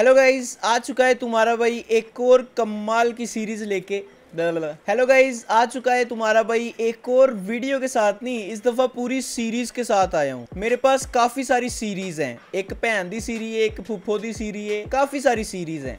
Hello guys आ चुका है तुम्हारा भाई एक और कमाल की सीरीज़ लेके हेलो गाइज आ चुका है तुम्हारा भाई एक और वीडियो के साथ नहीं इस दफ़ा पूरी सीरीज़ के साथ आया हूँ मेरे पास काफ़ी सारी सीरीज़ हैं एक भैन दी सीरी है एक फुफो दी सीरी है काफ़ी सारी सीरीज़ हैं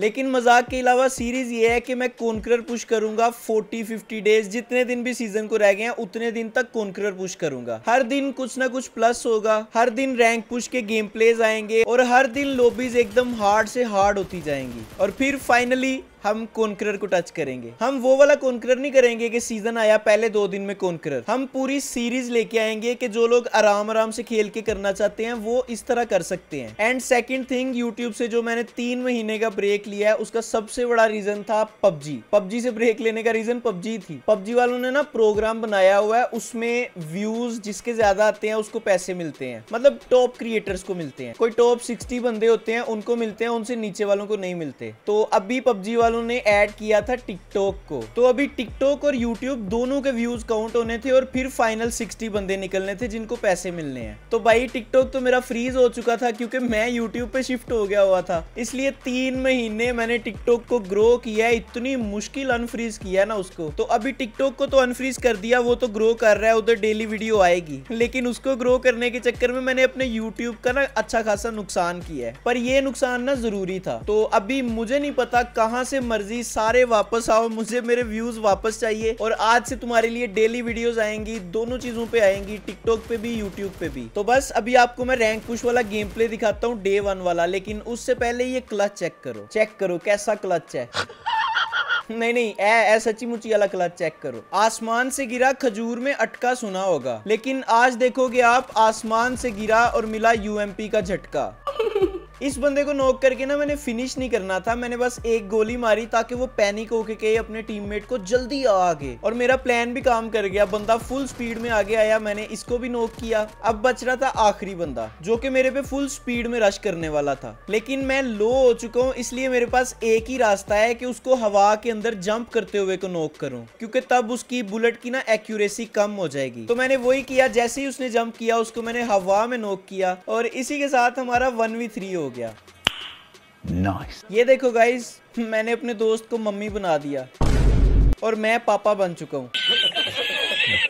लेकिन मजाक के अलावा सीरीज़ ये है कि मैं कॉन्क्रर पुश करूंगा 40 50 डेज जितने दिन भी सीजन को रह गए हैं उतने दिन तक कॉन्क्रर पुश करूंगा हर दिन कुछ ना कुछ प्लस होगा हर दिन रैंक पुश के गेम प्लेज आएंगे और हर दिन लोबीज एकदम हार्ड से हार्ड होती जाएंगी और फिर फाइनली हम कॉन्क्रर को टच करेंगे हम वो वाला कॉन्क्रर नहीं करेंगे कि सीजन आया पहले दो दिन में कॉन्क्रर हम पूरी सीरीज लेके आएंगे कि जो लोग आराम आराम से खेल के करना चाहते हैं वो इस तरह कर सकते हैं एंड सेकेंड थिंग यूट्यूब से जो मैंने तीन महीने का ब्रेक लिया है उसका सबसे बड़ा रीजन था पबजी पबजी से ब्रेक लेने का रीजन पबजी थी पबजी वालों ने ना प्रोग्राम बनाया हुआ है उसमें व्यूज जिसके ज्यादा आते हैं उसको पैसे मिलते हैं मतलब टॉप क्रिएटर्स को मिलते हैं कोई टॉप सिक्सटी बंदे होते हैं उनको मिलते हैं उनसे नीचे वालों को नहीं मिलते तो अभी पबजी वालों उन्होंने ऐड किया था टिकटॉक को तो अभी टिकटॉक और यूट्यूब दोनों के व्यूज काउंट होने थे और फिर फाइनल सिक्सटी बंदे निकलने थे जिनको पैसे मिलने हैं तो भाई टिकटॉक तो मेरा फ्रीज हो चुका था क्योंकि मैं यूट्यूब पे शिफ्ट हो गया हुआ था इसलिए तीन महीने मैंने टिकटॉक को ग्रो किया इतनी मुश्किल अनफ्रीज किया ना उसको तो अभी टिकटॉक को तो अनफ्रीज कर दिया वो तो ग्रो कर रहा है उधर डेली वीडियो आएगी लेकिन उसको ग्रो करने के चक्कर में मैंने अपने यूट्यूब का ना अच्छा खासा नुकसान किया है पर यह नुकसान ना जरूरी था तो अभी मुझे नहीं पता कहाँ से मर्जी सारे वापस आओ मुझे मेरे व्यूज वापस चाहिए और आज से तुम्हारे लिए डेली वीडियोस आएंगी दोनों चीजों पे आएंगी टिकटॉक पे भी यूट्यूब पे भी तो बस अभी आपको मैं रैंक पुश वाला गेम प्ले दिखाता हूँ डे वन वाला लेकिन उससे पहले ये क्लच चेक करो चेक करो कैसा क्लच है नहीं नहीं ऐ ऐ सची मुची वाला क्लच चेक करो आसमान से गिरा खजूर में अटका सुना होगा लेकिन आज देखोगे आप आसमान से गिरा और मिला यूएमपी का झटका इस बंदे को नॉक करके ना मैंने फिनिश नहीं करना था मैंने बस एक गोली मारी ताकि वो पैनिक होके के अपने टीममेट को जल्दी आ आगे और मेरा प्लान भी काम कर गया बंदा फुल स्पीड में आगे आया मैंने इसको भी नॉक किया अब बच रहा था आखिरी बंदा जो कि मेरे पे फुल स्पीड में रश करने वाला था लेकिन मैं लो हो चुका हूँ इसलिए मेरे पास एक ही रास्ता है की उसको हवा के अंदर जम्प करते हुए को नोक करूँ क्यूँकि तब उसकी बुलेट की ना एक्यूरेसी कम हो जाएगी तो मैंने वही किया जैसे ही उसने जम्प किया उसको मैंने हवा में नॉक किया और इसी के साथ हमारा वन वी थ्री हो हो गया नाइस nice. ये देखो गाइज मैंने अपने दोस्त को मम्मी बना दिया और मैं पापा बन चुका हूँ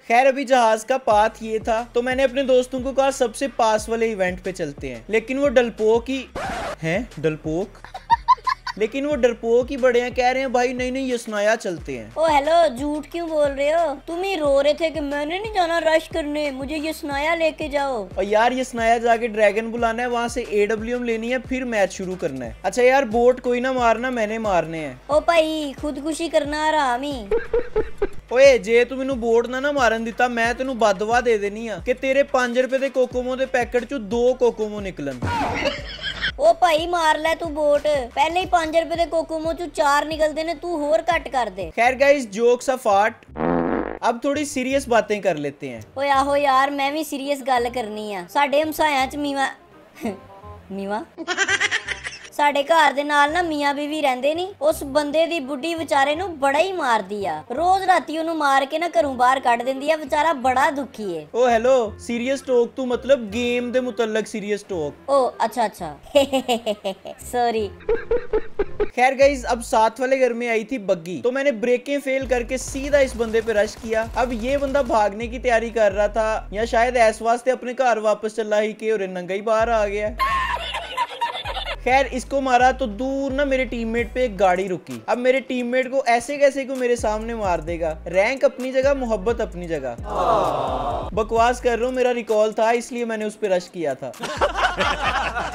खैर अभी जहाज का पाथ ये था तो मैंने अपने दोस्तों को कहा सबसे पास वाले इवेंट पे चलते हैं लेकिन वो डलपोक ही हैं डलपोक लेकिन वो डरपोक ही बड़े हैं कह रहे हैं भाई नहीं नहीं ये सुनाया चलते हैं ओ हेलो झूठ क्यों बोल रहे हो तुम ही रो रहे थे कि मैंने नहीं जाना रश करने मुझे ये सुनाया लेके जाओ और यार ये सुनाया जाके ड्रैगन बुलाना है वहाँ से ए लेनी है फिर मैच शुरू करना है अच्छा यार बोट कोई ना मारना मैंने मारने हैं ओ भाई खुदकुशी करना रामी ਓਏ ਜੇ ਤੂੰ ਮੈਨੂੰ ਬੋਰਡ ਨਾ ਨਾ ਮਾਰਨ ਦਿੱਤਾ ਮੈਂ ਤੈਨੂੰ ਬਦਵਾ ਦੇ ਦੇਣੀ ਆ ਕਿ ਤੇਰੇ 5 ਰੁਪਏ ਦੇ ਕੋਕੋਮੋ ਦੇ ਪੈਕਟ ਚੋਂ ਦੋ ਕੋਕੋਮੋ ਨਿਕਲਣ ओ भाई मार ले तू वोट पहले ही पांच रुपए के कोकोमो चू चार निकलते ने तू होर कट कर दे खैर गाइस जोक्स ऑफ आर्ट अब थोड़ी सीरियस बातें कर लेते हैं ओ आहो यार मैं भी सीरियस गल करनी है साडे हमसाया च मीवा मीवा ਸਾਡੇ ਘਰ ਦੇ ਨਾਲ ਨਾ ਮੀਆਂ ਬੀਵੀ ਰਹਿੰਦੇ ਨਹੀਂ ਉਸ ਬੰਦੇ ਦੀ ਬੁੱਢੀ ਵਿਚਾਰੇ ਨੂੰ ਬੜਾ ਹੀ ਮਾਰਦੀ ਆ ਰੋਜ਼ ਰਾਤੀ ਉਹਨੂੰ ਮਾਰ ਕੇ ਨਾ ਘਰੋਂ ਬਾਹਰ ਕੱਢ ਦਿੰਦੀ ਆ ਵਿਚਾਰਾ ਬੜਾ ਦੁਖੀ ਏ ਓ ਹੈਲੋ ਸੀਰੀਅਸ ਟਾਕ ਤੂੰ ਮਤਲਬ ਗੇਮ ਦੇ ਮੁਤਲਕ ਸੀਰੀਅਸ ਟਾਕ ਓ अच्छा अच्छा सॉरी खैर गई अब साथ वाले घर में आई थी बग्गी तो मैंने ब्रेकें फेल करके सीधा इस बंदे पे रश किया अब ये बंदा भागने की तैयारी कर रहा था या शायद ऐस वास्ते अपने घर वापस चला ही के और नंगा ही बाहर आ गया खैर इसको मारा तो दूर ना मेरे टीममेट पे एक गाड़ी रुकी अब मेरे टीममेट को ऐसे कैसे को मेरे सामने मार देगा रैंक अपनी जगह मोहब्बत अपनी जगह बकवास कर रहा हूँ मेरा रिकॉल था इसलिए मैंने उस पर रश किया था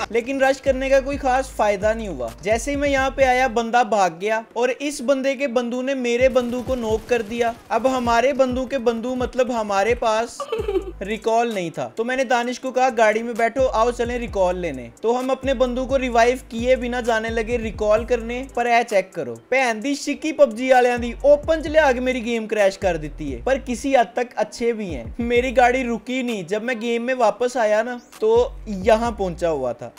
लेकिन रश करने का कोई खास फायदा नहीं हुआ जैसे ही मैं यहाँ पे आया बंदा भाग गया और इस बंदे के बंदू ने मेरे बंदू को नोक कर दिया अब हमारे बंदू के बंदू मतलब हमारे पास रिकॉल नहीं था तो मैंने दानिश को कहा गाड़ी में बैठो आओ चले रिकॉल लेने तो हम अपने बंदू को रिवाइव किए बिना जाने लगे रिकॉल करने पर ऐ चेक करो भैन दी शिकी पबजी वाले दी ओपन च लिया के मेरी गेम क्रैश कर दी है पर किसी हद तक अच्छे भी है मेरी गाड़ी रुकी नहीं जब मैं गेम में वापस आया ना तो यहाँ पहुंचा हुआ था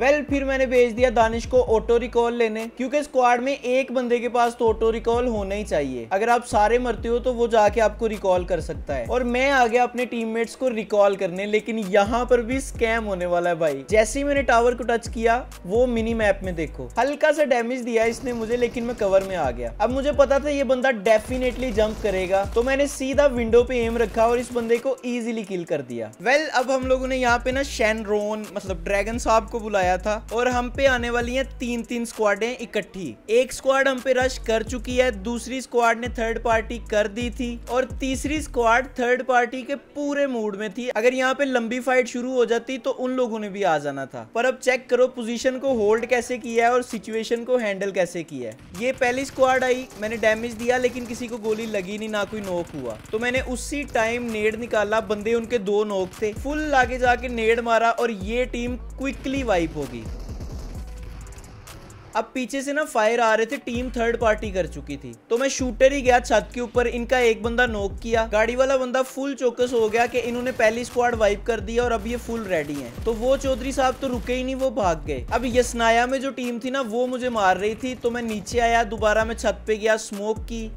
वेल फिर मैंने भेज दिया दानिश को ऑटो रिकॉल लेने क्योंकि स्क्वाड में एक बंदे के पास तो ऑटो रिकॉल होना ही चाहिए अगर आप सारे मरते हो तो वो जाके आपको रिकॉल कर सकता है और मैं आ गया अपने टीम को रिकॉल करने लेकिन यहाँ पर भी स्कैम होने वाला है भाई जैसे ही मैंने टावर को टच किया वो मिनी मैप में देखो हल्का सा डैमेज दिया इसने मुझे लेकिन मैं कवर में आ गया अब मुझे पता था ये बंदा डेफिनेटली जंप करेगा तो मैंने सीधा विंडो पे एम रखा और इस बंदे को इजिली किल कर दिया वेल well, अब हम लोगों ने यहाँ पे ना शेनरोन मतलब ड्रैगन साहब को बुलाया आया था और हम पे आने वाली है तीन तीन स्क्वाडे इकट्ठी एक स्क्वाड हम पे रश कर चुकी है दूसरी स्क्वाड ने थर्ड पार्टी कर दी थी और तीसरी स्क्वाड थर्ड पार्टी के पूरे मूड में थी अगर यहाँ पे लंबी फाइट शुरू हो जाती तो उन लोगों ने भी आ जाना था पर अब चेक करो पोजिशन को होल्ड कैसे किया है और सिचुएशन को हैंडल कैसे किया है ये पहली स्क्वाड आई मैंने डैमेज दिया लेकिन किसी को गोली लगी नहीं ना कोई नोक हुआ तो मैंने उसी टाइम नेड निकाला बंदे उनके दो नोक थे फुल आगे जाके नेड मारा और ये टीम क्विकली वाइप होगी अब पीछे से ना फायर आ रहे थे टीम थर्ड पार्टी कर चुकी थी तो मैं शूटर ही गया छत के ऊपर इनका एक बंदा नोक किया गाड़ी वाला बंदा फुल चौकस हो गया कि इन्होंने पहली स्क्वाड वाइप कर दी और अब ये फुल रेडी हैं तो वो चौधरी साहब तो रुके ही नहीं वो भाग गए अब यसनाया में जो टीम थी ना वो मुझे मार रही थी तो मैं नीचे आया दोबारा मैं छत पे गया स्मोक की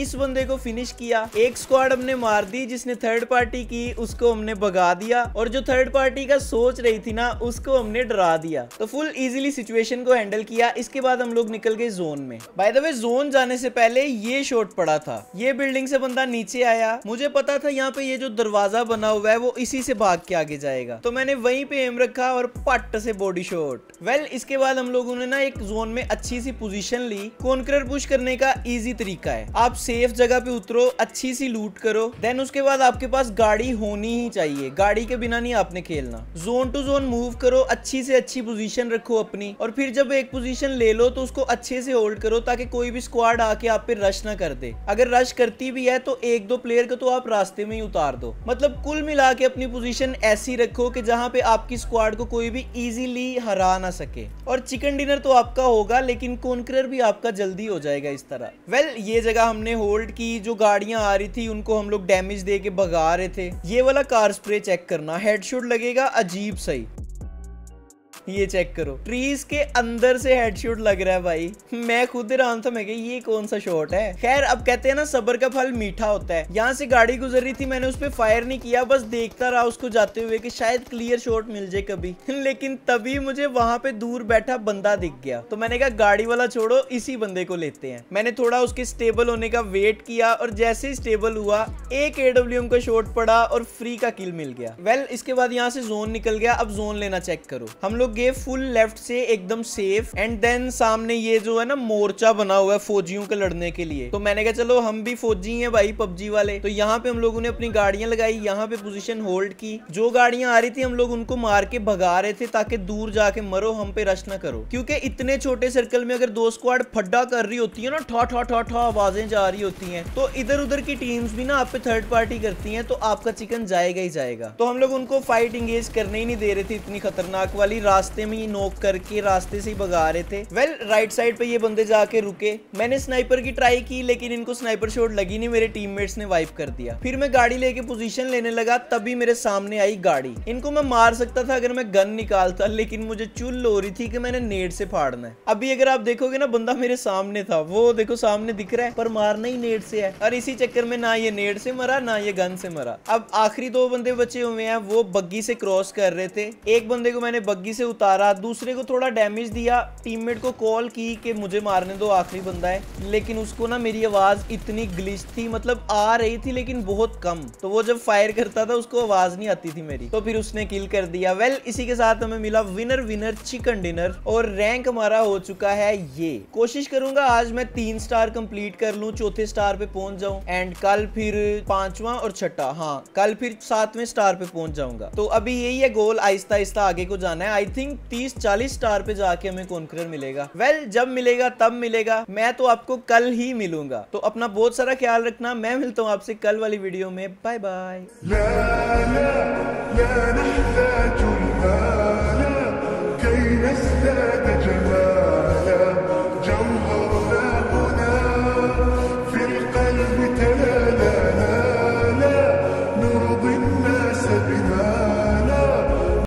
इस बंदे को फिनिश किया एक स्क्वाड हमने मार दी जिसने थर्ड पार्टी की उसको हमने भगा दिया और जो थर्ड पार्टी का सोच रही थी ना उसको हमने डरा दिया तो फुल इजीली सिचुएशन को हैंडल किया इसके बाद हम लोग निकल गए जोन में बाय द वे जोन जाने से पहले ये शॉट पड़ा था ये बिल्डिंग से बंदा नीचे आया मुझे पता था यहाँ पे ये जो दरवाजा बना हुआ है वो इसी से भाग के आगे जाएगा तो मैंने वही पे एम रखा और पट से बॉडी शॉर्ट वेल इसके बाद हम लोगों ने ना एक जोन में अच्छी सी पोजीशन ली कॉन्करर पुश करने का इजी तरीका है आप सेफ जगह पे उतरो अच्छी सी लूट करो देन उसके बाद आपके पास गाड़ी होनी ही चाहिए गाड़ी के बिना नहीं आपने खेलना जोन टू जोन मूव करो अच्छी से अच्छी पोजीशन रखो अपनी और फिर जब एक पोजीशन ले लो तो उसको अच्छे से होल्ड करो ताकि कोई भी स्क्वाड आके आप पे रश ना कर दे अगर रश करती भी है तो एक दो प्लेयर को तो आप रास्ते में ही उतार दो मतलब कुल मिला के अपनी पोजिशन ऐसी रखो की जहाँ पे आपकी स्क्वाड को कोई भी इजीली हरा ना सके और चिकन डिनर तो आपका होगा लेकिन कॉन्क्रर भी आपका जल्दी हो जाएगा इस तरह वेल well, ये जगह हमने होल्ड की जो गाड़ियां आ रही थी उनको हम लोग डैमेज दे के भगा रहे थे ये वाला कार स्प्रे चेक करना हेडशूट लगेगा अजीब सही ये चेक करो ट्रीज के अंदर से शूट लग रहा है भाई मैं खुद रहा था मैं ये कौन सा शॉट है खैर अब कहते हैं ना सबर का फल मीठा होता है यहाँ से गाड़ी गुजर रही थी मैंने उस पर फायर नहीं किया बस देखता रहा उसको जाते हुए कि शायद क्लियर शॉट मिल जाए कभी लेकिन तभी मुझे वहां पे दूर बैठा बंदा दिख गया तो मैंने कहा गाड़ी वाला छोड़ो इसी बंदे को लेते हैं मैंने थोड़ा उसके स्टेबल होने का वेट किया और जैसे ही स्टेबल हुआ एक एडब्ल्यू का शॉट पड़ा और फ्री का किल मिल गया वेल well, इसके बाद यहाँ से जोन निकल गया अब जोन लेना चेक करो हम लोग गए फुल लेफ्ट से एकदम सेफ एंड देन सामने ये जो है ना मोर्चा बना हुआ है फौजियों के लड़ने के लिए तो मैंने कहा चलो हम भी फौजी हैं भाई पबजी वाले तो यहाँ पे हम लोगों ने अपनी गाड़ियां लगाई यहाँ पे पोजीशन होल्ड की जो गाड़ियां आ रही थी हम लोग उनको मार के भगा रहे थे ताकि दूर जाके मरो हम पे रश ना करो क्योंकि इतने छोटे सर्कल में अगर दो स्क्वाड फड्डा कर रही होती है ना ठा ठा ठा ठा आवाजें जा रही होती है तो इधर उधर की टीम भी ना आप पे थर्ड पार्टी करती है तो आपका चिकन जाएगा ही जाएगा तो हम लोग उनको फाइट इंगेज करने ही नहीं दे रहे थे इतनी खतरनाक वाली रास्ते रास्ते में ही नोक करके रास्ते से ही भगा रहे थे वेल राइट साइड पे ये बंदे जाके रुके मैंने स्नाइपर की ट्राई की लेकिन इनको स्नाइपर शॉट लगी नहीं मेरे टीममेट्स ने वाइप कर दिया फिर मैं गाड़ी लेके पोजीशन लेने लगा तभी मेरे सामने आई गाड़ी इनको मैं मार सकता था अगर मैं गन निकालता लेकिन मुझे चुल हो रही थी कि मैंने नेट से फाड़ना है अभी अगर आप देखोगे ना बंदा मेरे सामने था वो देखो सामने दिख रहा है पर मारना ही नेट से है और इसी चक्कर में ना ये नेट से मरा ना ये गन से मरा अब आखिरी दो बंदे बचे हुए हैं वो बग्गी से क्रॉस कर रहे थे एक बंदे को मैंने बग्गी से उतारा दूसरे को थोड़ा डैमेज दिया टीममेट को कॉल की कि मुझे मारने दो आखिरी बंदा है लेकिन उसको ना मेरी आवाज़ इतनी ग्लिच थी मतलब आ रही थी लेकिन बहुत कम तो वो जब फायर करता था उसको आवाज़ नहीं आती थी मेरी तो फिर उसने किल कर दिया वेल इसी के साथ हमें मिला विनर विनर चिकन डिनर और रैंक हमारा हो चुका है ये कोशिश करूंगा आज मैं तीन स्टार कंप्लीट कर लू चौथे स्टार पे पहुंच जाऊं एंड कल फिर पांचवा और छठा हाँ कल फिर सातवें स्टार पे पहुंच जाऊंगा तो अभी यही है गोल आहिस्ता आहिस्ता आगे को जाना है आई थिंक थिंक 30-40 स्टार पे जाके हमें कॉन्करर मिलेगा वेल well, जब मिलेगा तब मिलेगा मैं तो आपको कल ही मिलूंगा तो अपना बहुत सारा ख्याल रखना मैं मिलता हूँ आपसे कल वाली वीडियो में बाय बाय